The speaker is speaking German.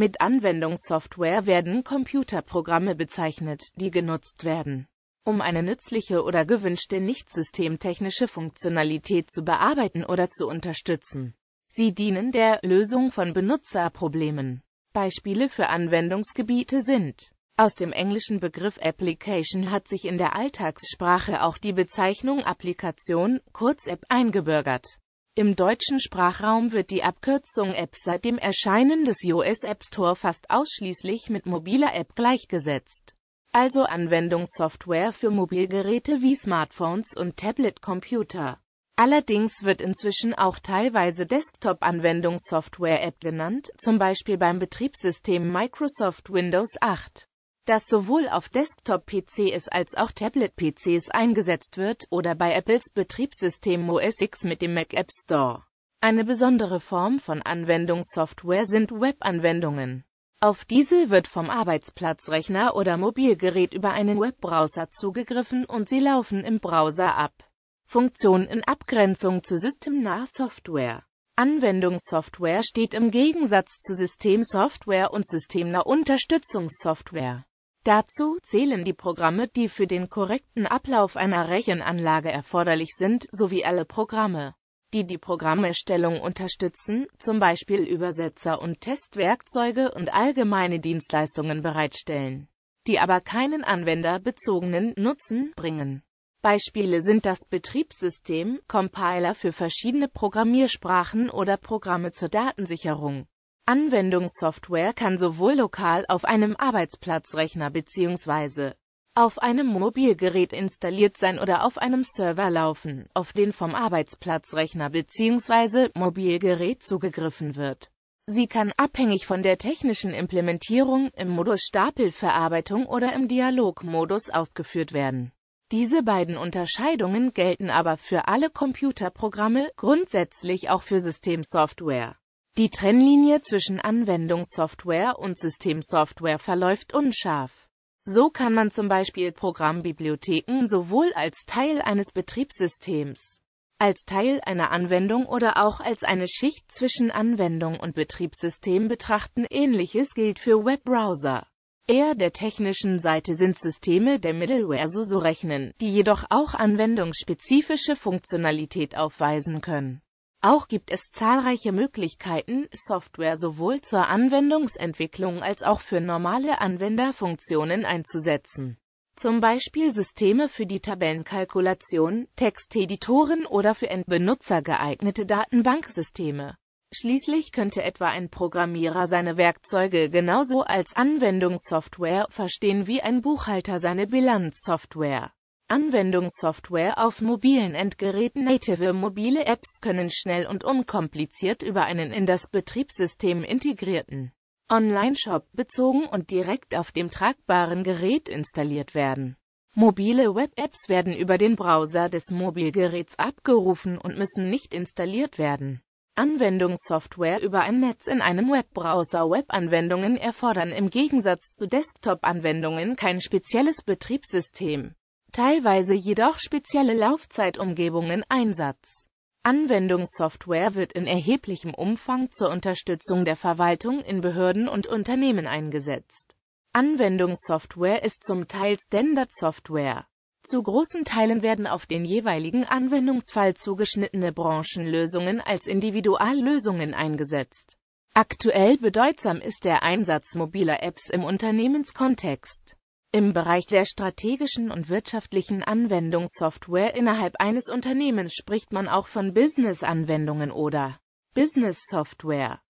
Mit Anwendungssoftware werden Computerprogramme bezeichnet, die genutzt werden, um eine nützliche oder gewünschte nicht-systemtechnische Funktionalität zu bearbeiten oder zu unterstützen. Sie dienen der Lösung von Benutzerproblemen. Beispiele für Anwendungsgebiete sind aus dem englischen Begriff Application hat sich in der Alltagssprache auch die Bezeichnung Applikation, kurz App, eingebürgert. Im deutschen Sprachraum wird die Abkürzung App seit dem Erscheinen des US App Store fast ausschließlich mit mobiler App gleichgesetzt, also Anwendungssoftware für Mobilgeräte wie Smartphones und Tablet-Computer. Allerdings wird inzwischen auch teilweise Desktop-Anwendungssoftware App genannt, zum Beispiel beim Betriebssystem Microsoft Windows 8 das sowohl auf Desktop-PCs als auch Tablet-PCs eingesetzt wird oder bei Apples Betriebssystem OS X mit dem Mac App Store. Eine besondere Form von Anwendungssoftware sind Web-Anwendungen. Auf diese wird vom Arbeitsplatzrechner oder Mobilgerät über einen Webbrowser zugegriffen und sie laufen im Browser ab. Funktion in Abgrenzung zu systemnaher Software. Anwendungssoftware steht im Gegensatz zu Systemsoftware und systemnaher Unterstützungssoftware. Dazu zählen die Programme, die für den korrekten Ablauf einer Rechenanlage erforderlich sind, sowie alle Programme, die die Programmerstellung unterstützen, zum Beispiel Übersetzer und Testwerkzeuge und allgemeine Dienstleistungen bereitstellen, die aber keinen anwenderbezogenen Nutzen bringen. Beispiele sind das Betriebssystem, Compiler für verschiedene Programmiersprachen oder Programme zur Datensicherung. Anwendungssoftware kann sowohl lokal auf einem Arbeitsplatzrechner bzw. auf einem Mobilgerät installiert sein oder auf einem Server laufen, auf den vom Arbeitsplatzrechner bzw. Mobilgerät zugegriffen wird. Sie kann abhängig von der technischen Implementierung im Modus Stapelverarbeitung oder im Dialogmodus ausgeführt werden. Diese beiden Unterscheidungen gelten aber für alle Computerprogramme, grundsätzlich auch für Systemsoftware. Die Trennlinie zwischen Anwendungssoftware und Systemsoftware verläuft unscharf. So kann man zum Beispiel Programmbibliotheken sowohl als Teil eines Betriebssystems, als Teil einer Anwendung oder auch als eine Schicht zwischen Anwendung und Betriebssystem betrachten. Ähnliches gilt für Webbrowser. Eher der technischen Seite sind Systeme der Middleware so zu so rechnen, die jedoch auch anwendungsspezifische Funktionalität aufweisen können. Auch gibt es zahlreiche Möglichkeiten, Software sowohl zur Anwendungsentwicklung als auch für normale Anwenderfunktionen einzusetzen. Zum Beispiel Systeme für die Tabellenkalkulation, Texteditoren oder für Endbenutzer geeignete Datenbanksysteme. Schließlich könnte etwa ein Programmierer seine Werkzeuge genauso als Anwendungssoftware verstehen wie ein Buchhalter seine Bilanzsoftware. Anwendungssoftware auf mobilen Endgeräten Native mobile Apps können schnell und unkompliziert über einen in das Betriebssystem integrierten Online-Shop bezogen und direkt auf dem tragbaren Gerät installiert werden. Mobile Web-Apps werden über den Browser des Mobilgeräts abgerufen und müssen nicht installiert werden. Anwendungssoftware über ein Netz in einem Webbrowser Web-Anwendungen erfordern im Gegensatz zu Desktop-Anwendungen kein spezielles Betriebssystem teilweise jedoch spezielle Laufzeitumgebungen Einsatz. Anwendungssoftware wird in erheblichem Umfang zur Unterstützung der Verwaltung in Behörden und Unternehmen eingesetzt. Anwendungssoftware ist zum Teil Standardsoftware. Zu großen Teilen werden auf den jeweiligen Anwendungsfall zugeschnittene Branchenlösungen als Individuallösungen eingesetzt. Aktuell bedeutsam ist der Einsatz mobiler Apps im Unternehmenskontext. Im Bereich der strategischen und wirtschaftlichen Anwendungssoftware innerhalb eines Unternehmens spricht man auch von Business-Anwendungen oder Business-Software.